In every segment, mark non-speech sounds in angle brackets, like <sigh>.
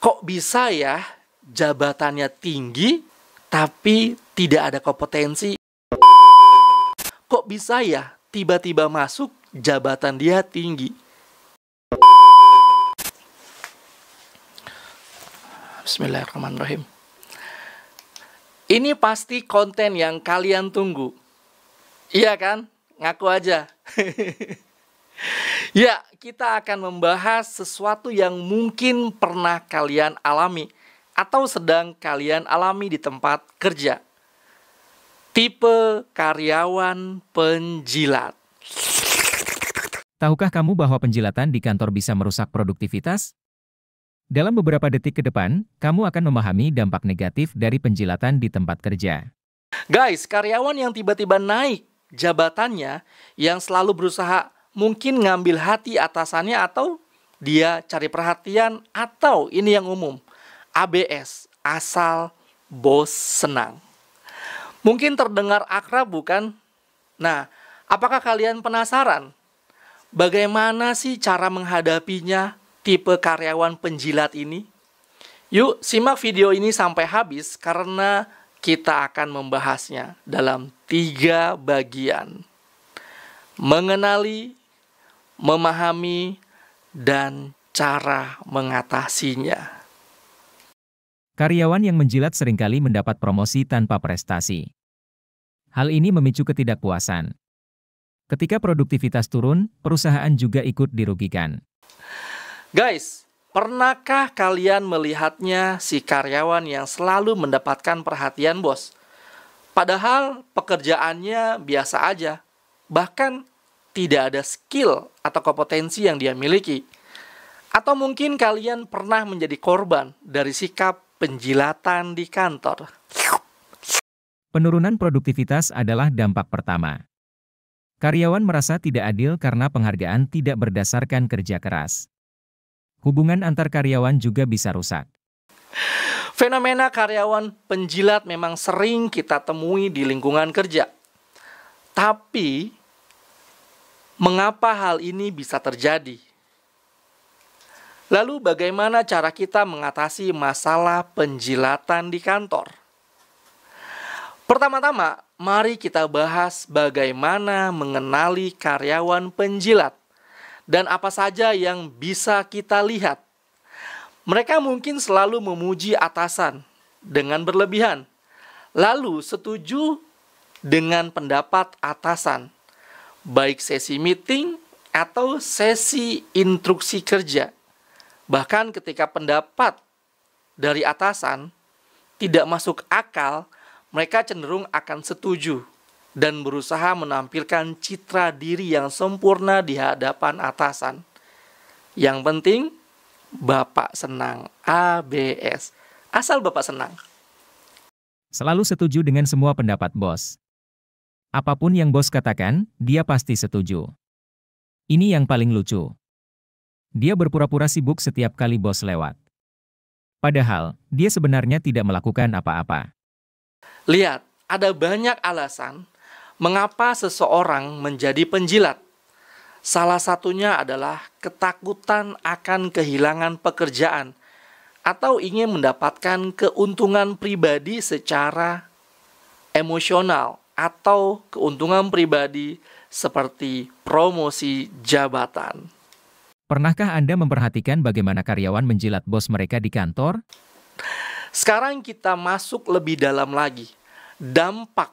kok bisa ya jabatannya tinggi tapi tidak ada kompetensi? Kok bisa ya tiba-tiba masuk jabatan dia tinggi? Bismillahirrahmanirrahim. Ini pasti konten yang kalian tunggu. Iya kan? Ngaku aja. <laughs> Ya, kita akan membahas sesuatu yang mungkin pernah kalian alami atau sedang kalian alami di tempat kerja. Tipe karyawan penjilat. Tahukah kamu bahwa penjilatan di kantor bisa merusak produktivitas? Dalam beberapa detik ke depan, kamu akan memahami dampak negatif dari penjilatan di tempat kerja. Guys, karyawan yang tiba-tiba naik jabatannya yang selalu berusaha mungkin ngambil hati atasannya atau dia cari perhatian atau ini yang umum ABS asal bos senang. Mungkin terdengar akrab bukan? Nah, apakah kalian penasaran bagaimana sih cara menghadapinya tipe karyawan penjilat ini? Yuk, simak video ini sampai habis karena kita akan membahasnya dalam tiga bagian. Mengenali memahami, dan cara mengatasinya. Karyawan yang menjilat seringkali mendapat promosi tanpa prestasi. Hal ini memicu ketidakpuasan. Ketika produktivitas turun, perusahaan juga ikut dirugikan. Guys, pernahkah kalian melihatnya si karyawan yang selalu mendapatkan perhatian bos? Padahal pekerjaannya biasa aja. Bahkan tidak ada skill atau kompetensi yang dia miliki. Atau mungkin kalian pernah menjadi korban dari sikap penjilatan di kantor. Penurunan produktivitas adalah dampak pertama. Karyawan merasa tidak adil karena penghargaan tidak berdasarkan kerja keras. Hubungan antar karyawan juga bisa rusak. Fenomena karyawan penjilat memang sering kita temui di lingkungan kerja. Tapi Mengapa hal ini bisa terjadi? Lalu bagaimana cara kita mengatasi masalah penjilatan di kantor? Pertama-tama, mari kita bahas bagaimana mengenali karyawan penjilat dan apa saja yang bisa kita lihat. Mereka mungkin selalu memuji atasan dengan berlebihan, lalu setuju dengan pendapat atasan baik sesi meeting atau sesi instruksi kerja. Bahkan ketika pendapat dari atasan tidak masuk akal, mereka cenderung akan setuju dan berusaha menampilkan citra diri yang sempurna di hadapan atasan. Yang penting, Bapak senang ABS. Asal Bapak senang. Selalu setuju dengan semua pendapat bos. Apapun yang bos katakan, dia pasti setuju. Ini yang paling lucu. Dia berpura-pura sibuk setiap kali bos lewat. Padahal, dia sebenarnya tidak melakukan apa-apa. Lihat, ada banyak alasan mengapa seseorang menjadi penjilat. Salah satunya adalah ketakutan akan kehilangan pekerjaan atau ingin mendapatkan keuntungan pribadi secara emosional atau keuntungan pribadi seperti promosi jabatan. Pernahkah Anda memperhatikan bagaimana karyawan menjilat bos mereka di kantor? Sekarang kita masuk lebih dalam lagi. Dampak.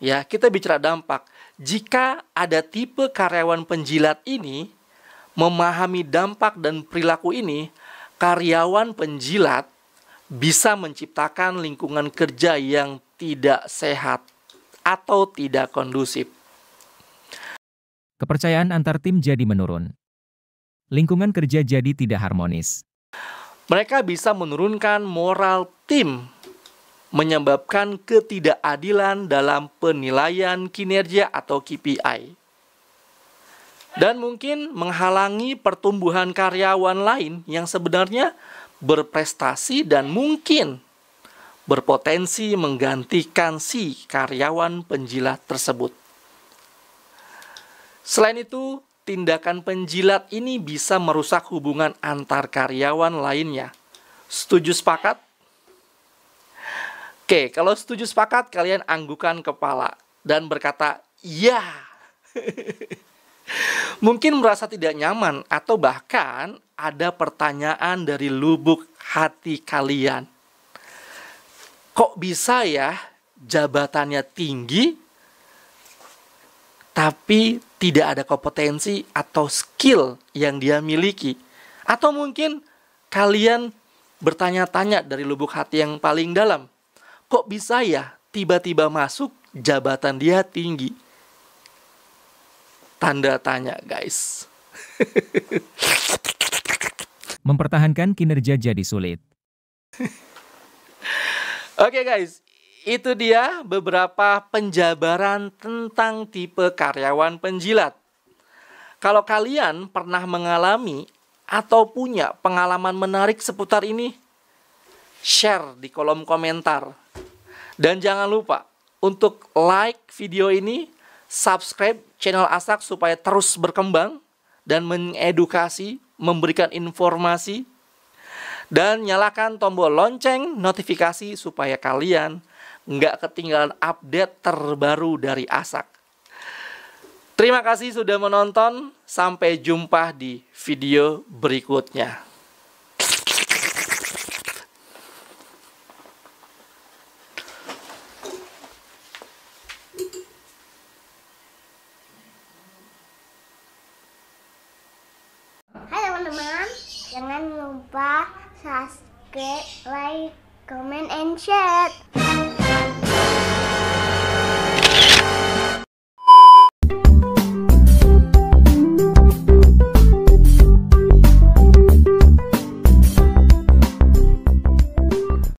Ya, kita bicara dampak. Jika ada tipe karyawan penjilat ini memahami dampak dan perilaku ini, karyawan penjilat bisa menciptakan lingkungan kerja yang tidak sehat atau tidak kondusif. Kepercayaan antar tim jadi menurun. Lingkungan kerja jadi tidak harmonis. Mereka bisa menurunkan moral tim, menyebabkan ketidakadilan dalam penilaian kinerja atau KPI. Dan mungkin menghalangi pertumbuhan karyawan lain yang sebenarnya berprestasi dan mungkin berpotensi menggantikan si karyawan penjilat tersebut. Selain itu, tindakan penjilat ini bisa merusak hubungan antar karyawan lainnya. Setuju sepakat? Oke, kalau setuju sepakat, kalian anggukan kepala dan berkata, "Ya." <laughs> Mungkin merasa tidak nyaman atau bahkan ada pertanyaan dari lubuk hati kalian kok bisa ya jabatannya tinggi tapi tidak ada kompetensi atau skill yang dia miliki. Atau mungkin kalian bertanya-tanya dari lubuk hati yang paling dalam, kok bisa ya tiba-tiba masuk jabatan dia tinggi? Tanda tanya, guys. Mempertahankan kinerja jadi sulit. <laughs> Oke okay, guys, itu dia beberapa penjabaran tentang tipe karyawan penjilat. Kalau kalian pernah mengalami atau punya pengalaman menarik seputar ini, share di kolom komentar. Dan jangan lupa untuk like video ini, subscribe channel Asak supaya terus berkembang dan mengedukasi, memberikan informasi dan nyalakan tombol lonceng notifikasi supaya kalian nggak ketinggalan update terbaru dari Asak. Terima kasih sudah menonton. Sampai jumpa di video berikutnya. Jangan lupa subscribe, like, comment, and share.